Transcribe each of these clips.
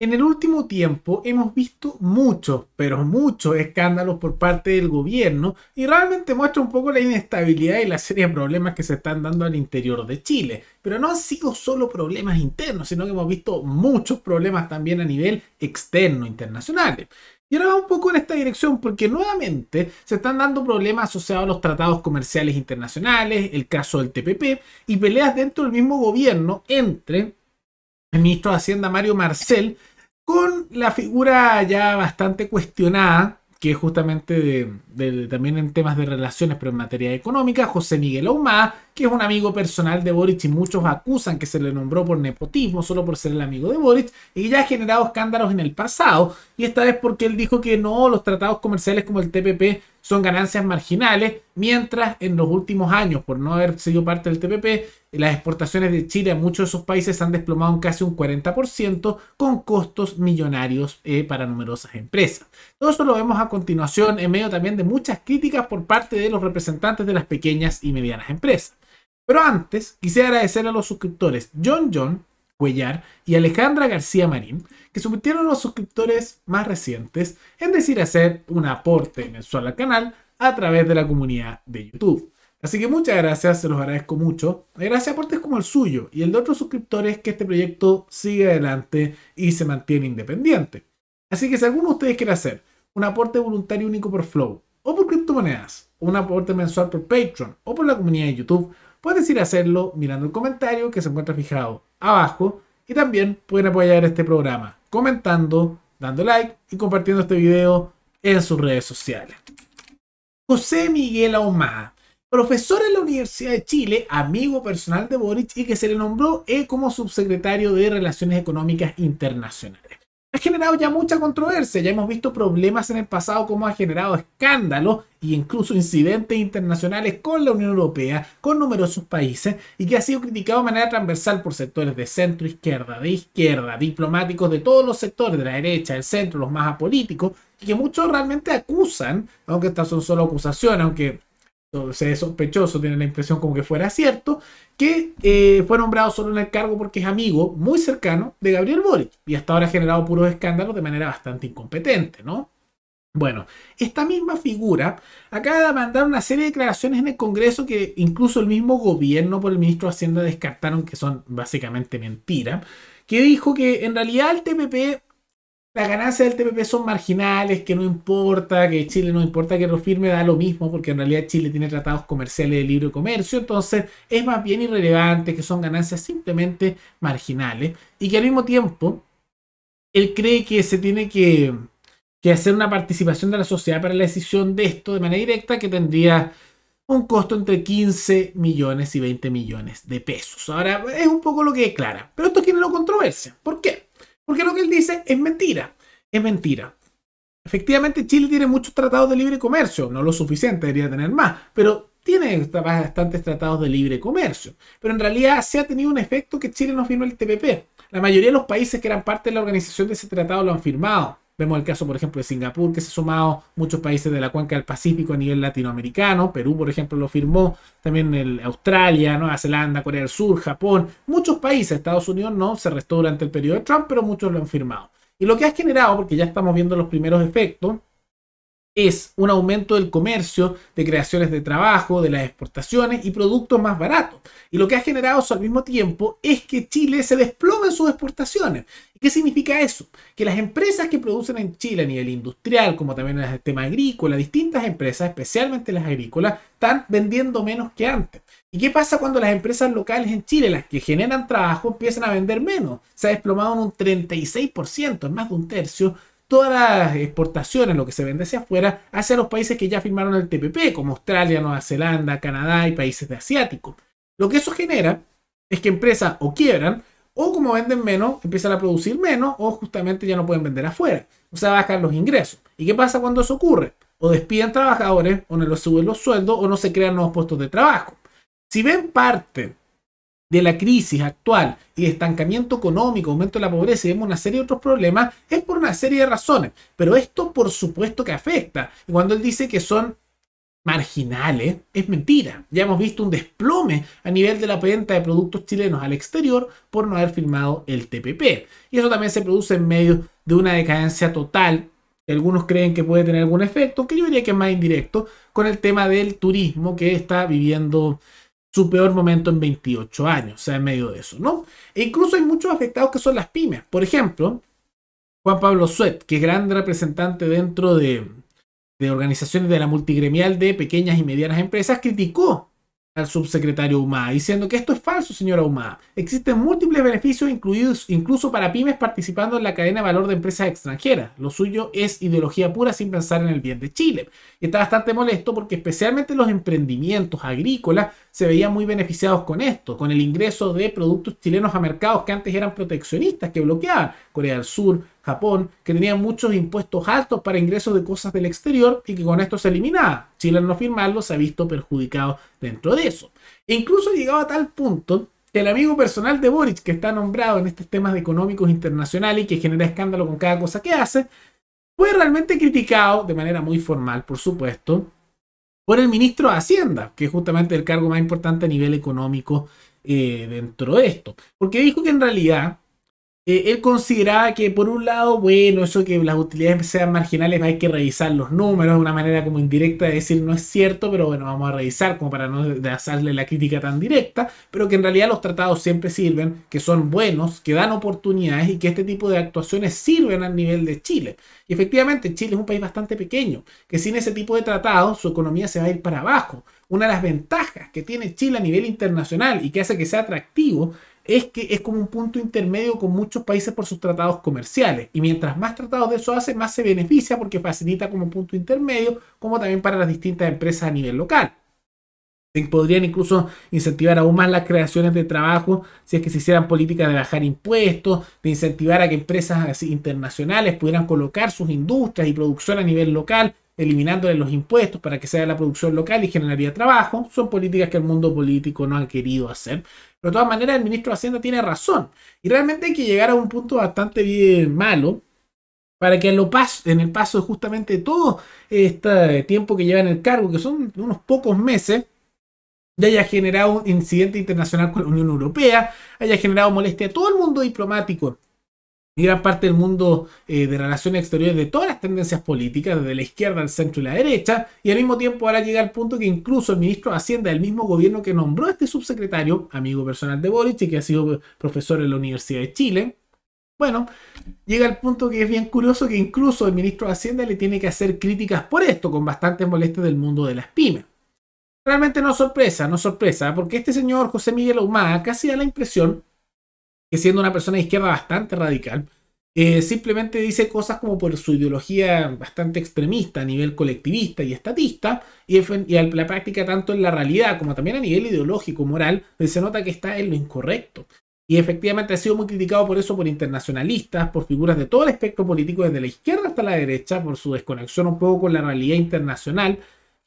En el último tiempo hemos visto muchos, pero muchos escándalos por parte del gobierno y realmente muestra un poco la inestabilidad y la serie de problemas que se están dando al interior de Chile. Pero no han sido solo problemas internos, sino que hemos visto muchos problemas también a nivel externo, internacional. Y ahora va un poco en esta dirección porque nuevamente se están dando problemas asociados a los tratados comerciales internacionales, el caso del TPP y peleas dentro del mismo gobierno entre el ministro de Hacienda Mario Marcel, con la figura ya bastante cuestionada, que es justamente también en temas de relaciones, pero en materia económica, José Miguel Aumá, que es un amigo personal de Boric y muchos acusan que se le nombró por nepotismo, solo por ser el amigo de Boric, y ya ha generado escándalos en el pasado, y esta vez porque él dijo que no, los tratados comerciales como el TPP son ganancias marginales, mientras en los últimos años, por no haber sido parte del TPP, las exportaciones de Chile a muchos de esos países han desplomado en casi un 40%, con costos millonarios eh, para numerosas empresas. Todo eso lo vemos a continuación en medio también de muchas críticas por parte de los representantes de las pequeñas y medianas empresas. Pero antes, quisiera agradecer a los suscriptores John John, Cuellar y Alejandra García Marín, que sometieron a los suscriptores más recientes en decir hacer un aporte mensual al canal a través de la comunidad de YouTube. Así que muchas gracias, se los agradezco mucho. Gracias a aportes como el suyo y el de otros suscriptores que este proyecto sigue adelante y se mantiene independiente. Así que si alguno de ustedes quiere hacer un aporte voluntario único por Flow o por criptomonedas, o un aporte mensual por Patreon o por la comunidad de YouTube, puedes ir a hacerlo mirando el comentario que se encuentra fijado abajo y también pueden apoyar este programa comentando, dando like y compartiendo este video en sus redes sociales. José Miguel Ahumada, profesor en la Universidad de Chile, amigo personal de Boric y que se le nombró e como subsecretario de Relaciones Económicas Internacionales generado ya mucha controversia. Ya hemos visto problemas en el pasado, como ha generado escándalos e incluso incidentes internacionales con la Unión Europea, con numerosos países, y que ha sido criticado de manera transversal por sectores de centro izquierda, de izquierda, diplomáticos de todos los sectores, de la derecha, del centro, los más apolíticos, y que muchos realmente acusan, aunque estas son solo acusaciones, aunque se sospechoso, tiene la impresión como que fuera cierto, que eh, fue nombrado solo en el cargo porque es amigo muy cercano de Gabriel Boric y hasta ahora ha generado puros escándalos de manera bastante incompetente, ¿no? Bueno, esta misma figura acaba de mandar una serie de declaraciones en el Congreso que incluso el mismo gobierno por el ministro de Hacienda descartaron que son básicamente mentiras, que dijo que en realidad el TPP las ganancias del TPP son marginales, que no importa, que Chile no importa que lo firme, da lo mismo, porque en realidad Chile tiene tratados comerciales de libre comercio, entonces es más bien irrelevante, que son ganancias simplemente marginales, y que al mismo tiempo él cree que se tiene que, hacer una participación de la sociedad para la decisión de esto de manera directa que tendría un costo entre 15 millones y 20 millones de pesos. Ahora, es un poco lo que declara, pero esto tiene no controversia. ¿Por qué? Porque lo que él dice es mentira. Es mentira. Efectivamente, Chile tiene muchos tratados de libre comercio, no lo suficiente, debería tener más, pero tiene bastantes tratados de libre comercio. Pero en realidad se ha tenido un efecto que Chile no firmó el TPP. La mayoría de los países que eran parte de la organización de ese tratado lo han firmado. Vemos el caso, por ejemplo, de Singapur, que se ha sumado muchos países de la cuenca del Pacífico a nivel latinoamericano. Perú, por ejemplo, lo firmó. También Australia, Nueva Zelanda, Corea del Sur, Japón. Muchos países, Estados Unidos no, se restó durante el periodo de Trump, pero muchos lo han firmado. Y lo que ha generado, porque ya estamos viendo los primeros efectos, es un aumento del comercio, de creaciones de trabajo, de las exportaciones y productos más baratos. Y lo que ha generado eso al mismo tiempo es que Chile se desploma en sus exportaciones. ¿Qué significa eso? Que las empresas que producen en Chile a nivel industrial, como también en el tema agrícola, distintas empresas, especialmente las agrícolas, están vendiendo menos que antes. ¿Y qué pasa cuando las empresas locales en Chile, las que generan trabajo, empiezan a vender menos? Se ha desplomado en un 36%, en más de un tercio, todas las exportaciones, lo que se vende hacia afuera, hacia los países que ya firmaron el TPP, como Australia, Nueva Zelanda, Canadá y países de asiático. Lo que eso genera es que empresas o quiebran, o como venden menos, empiezan a producir menos, o justamente ya no pueden vender afuera. O sea, bajan los ingresos. ¿Y qué pasa cuando eso ocurre? O despiden trabajadores, o no les suben los sueldos, o no se crean nuevos puestos de trabajo. Si ven parte de la crisis actual y estancamiento económico, aumento de la pobreza y vemos una serie de otros problemas, es por una serie de razones. Pero esto por supuesto que afecta. cuando él dice que son marginales, es mentira. Ya hemos visto un desplome a nivel de la venta de productos chilenos al exterior por no haber firmado el TPP. Y eso también se produce en medio de una decadencia total algunos creen que puede tener algún efecto, que yo diría que es más indirecto, con el tema del turismo que está viviendo su peor momento en 28 años, o sea, en medio de eso, ¿no? E incluso hay muchos afectados que son las pymes. Por ejemplo, Juan Pablo Suet, que es gran representante dentro de, de organizaciones de la multigremial de pequeñas y medianas empresas, criticó al subsecretario Humá, diciendo que esto es falso, señora Humá. Existen múltiples beneficios incluidos incluso para pymes participando en la cadena de valor de empresas extranjeras. Lo suyo es ideología pura sin pensar en el bien de Chile. Y está bastante molesto porque especialmente los emprendimientos agrícolas se veían muy beneficiados con esto, con el ingreso de productos chilenos a mercados que antes eran proteccionistas, que bloqueaban Corea del Sur, Japón, que tenía muchos impuestos altos para ingresos de cosas del exterior y que con esto se eliminaba. Chile al no firmarlo se ha visto perjudicado dentro de eso. incluso llegado a tal punto que el amigo personal de Boric, que está nombrado en estos temas económicos internacionales y que genera escándalo con cada cosa que hace, fue realmente criticado de manera muy formal, por supuesto, por el ministro de Hacienda, que es justamente el cargo más importante a nivel económico eh, dentro de esto. Porque dijo que en realidad eh, él consideraba que por un lado, bueno, eso que las utilidades sean marginales hay que revisar los números de una manera como indirecta de decir no es cierto, pero bueno, vamos a revisar como para no hacerle la crítica tan directa, pero que en realidad los tratados siempre sirven, que son buenos, que dan oportunidades y que este tipo de actuaciones sirven al nivel de Chile. Y efectivamente, Chile es un país bastante pequeño, que sin ese tipo de tratados su economía se va a ir para abajo. Una de las ventajas que tiene Chile a nivel internacional y que hace que sea atractivo es que es como un punto intermedio con muchos países por sus tratados comerciales. Y mientras más tratados de eso hace, más se beneficia porque facilita como punto intermedio, como también para las distintas empresas a nivel local. Podrían incluso incentivar aún más las creaciones de trabajo si es que se hicieran políticas de bajar impuestos, de incentivar a que empresas internacionales pudieran colocar sus industrias y producción a nivel local eliminándole los impuestos para que sea la producción local y generaría trabajo. Son políticas que el mundo político no ha querido hacer. Pero de todas maneras, el ministro de Hacienda tiene razón. Y realmente hay que llegar a un punto bastante bien malo para que lo en el paso de justamente todo este tiempo que lleva en el cargo, que son unos pocos meses, haya generado un incidente internacional con la Unión Europea, haya generado molestia a todo el mundo diplomático y gran parte del mundo eh, de relaciones exteriores de todas las tendencias políticas, desde la izquierda, al centro y la derecha, y al mismo tiempo ahora llega el punto que incluso el ministro de Hacienda del mismo gobierno que nombró a este subsecretario, amigo personal de Boric y que ha sido profesor en la Universidad de Chile, bueno, llega el punto que es bien curioso que incluso el ministro de Hacienda le tiene que hacer críticas por esto, con bastantes molestias del mundo de las pymes. Realmente no sorpresa, no sorpresa, porque este señor José Miguel Ahumada casi da la impresión que siendo una persona de izquierda bastante radical, eh, simplemente dice cosas como por su ideología bastante extremista a nivel colectivista y estatista, y, la práctica tanto en la realidad como también a nivel ideológico, moral, pues se nota que está en lo incorrecto. Y efectivamente ha sido muy criticado por eso por internacionalistas, por figuras de todo el espectro político, desde la izquierda hasta la derecha, por su desconexión un poco con la realidad internacional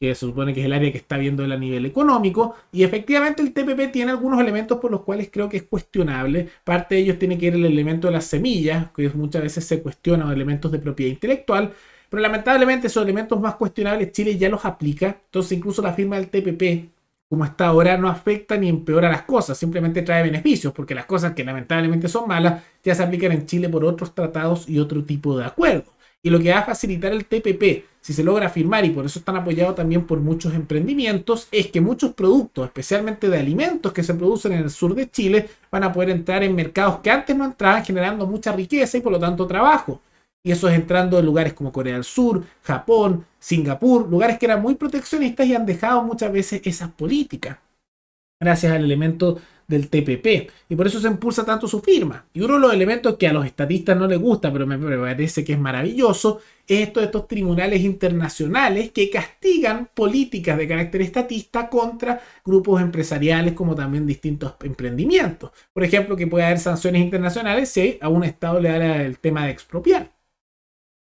que se supone que es el área que está viendo a nivel económico, y efectivamente el TPP tiene algunos elementos por los cuales creo que es cuestionable. Parte de ellos tiene que ir el elemento de las semillas, que muchas veces se cuestionan elementos de propiedad intelectual, pero lamentablemente esos elementos más cuestionables Chile ya los aplica, entonces incluso la firma del TPP, como hasta ahora, no afecta ni empeora las cosas, simplemente trae beneficios, porque las cosas que lamentablemente son malas ya se aplican en Chile por otros tratados y otro tipo de acuerdos y lo que va a facilitar el TPP, si se logra firmar, y por eso están apoyados también por muchos emprendimientos, es que muchos productos, especialmente de alimentos que se producen en el sur de Chile, van a poder entrar en mercados que antes no entraban, generando mucha riqueza y por lo tanto trabajo. Y eso es entrando en lugares como Corea del Sur, Japón, Singapur, lugares que eran muy proteccionistas y han dejado muchas veces esas políticas. Gracias al elemento del TPP. Y por eso se impulsa tanto su firma. Y uno de los elementos que a los estatistas no les gusta, pero me parece que es maravilloso, es esto de estos tribunales internacionales que castigan políticas de carácter estatista contra grupos empresariales como también distintos emprendimientos. Por ejemplo, que puede haber sanciones internacionales si a un Estado le da el tema de expropiar.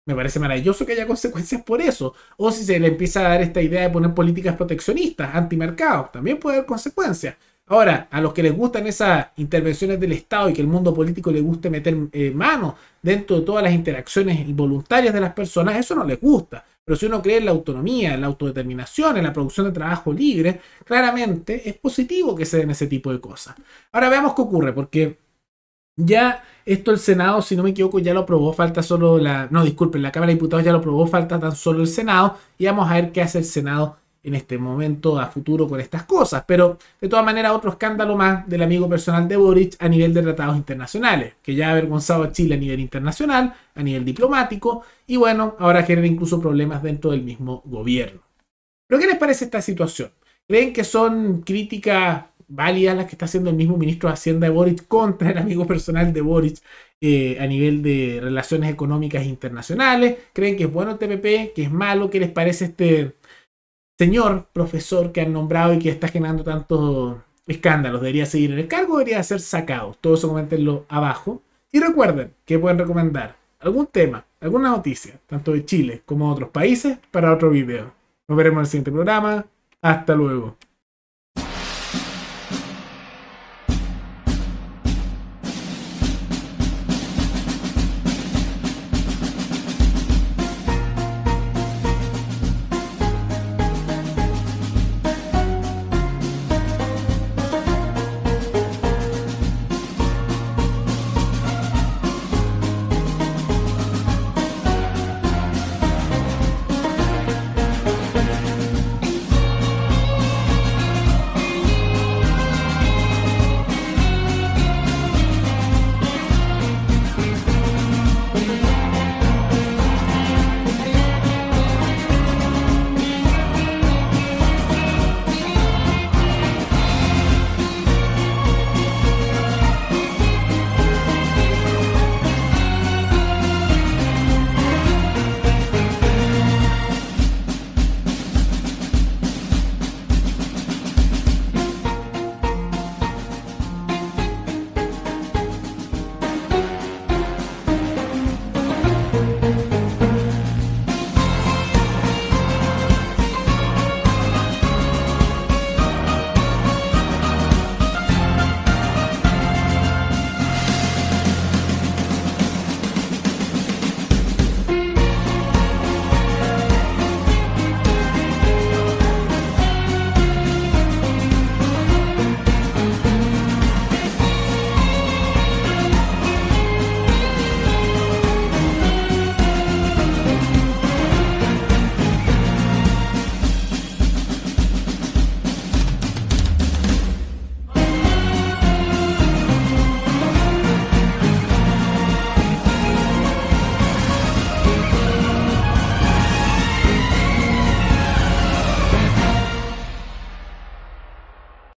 Me parece maravilloso que haya consecuencias por eso. O si se le empieza a dar esta idea de poner políticas proteccionistas, antimercados, también puede haber consecuencias. Ahora, a los que les gustan esas intervenciones del Estado y que el mundo político les guste meter eh, mano dentro de todas las interacciones involuntarias de las personas, eso no les gusta. Pero si uno cree en la autonomía, en la autodeterminación, en la producción de trabajo libre, claramente es positivo que se den ese tipo de cosas. Ahora veamos qué ocurre, porque ya esto el Senado, si no me equivoco, ya lo aprobó, falta solo la... No, disculpen, la Cámara de Diputados ya lo aprobó, falta tan solo el Senado. Y vamos a ver qué hace el Senado en este momento a futuro con estas cosas. Pero de todas maneras, otro escándalo más del amigo personal de Boric a nivel de tratados internacionales, que ya ha avergonzado a Chile a nivel internacional, a nivel diplomático, y bueno, ahora genera incluso problemas dentro del mismo gobierno. ¿Pero qué les parece esta situación? ¿Creen que son críticas válidas las que está haciendo el mismo ministro de Hacienda de Boric contra el amigo personal de Boric eh, a nivel de relaciones económicas internacionales. ¿Creen que es bueno el TPP? ¿Que es malo? ¿Qué les parece este señor profesor que han nombrado y que está generando tantos escándalos? ¿Debería seguir en el cargo o debería ser sacado? Todo eso comentenlo abajo. Y recuerden que pueden recomendar algún tema, alguna noticia, tanto de Chile como de otros países, para otro video. Nos veremos en el siguiente programa. Hasta luego.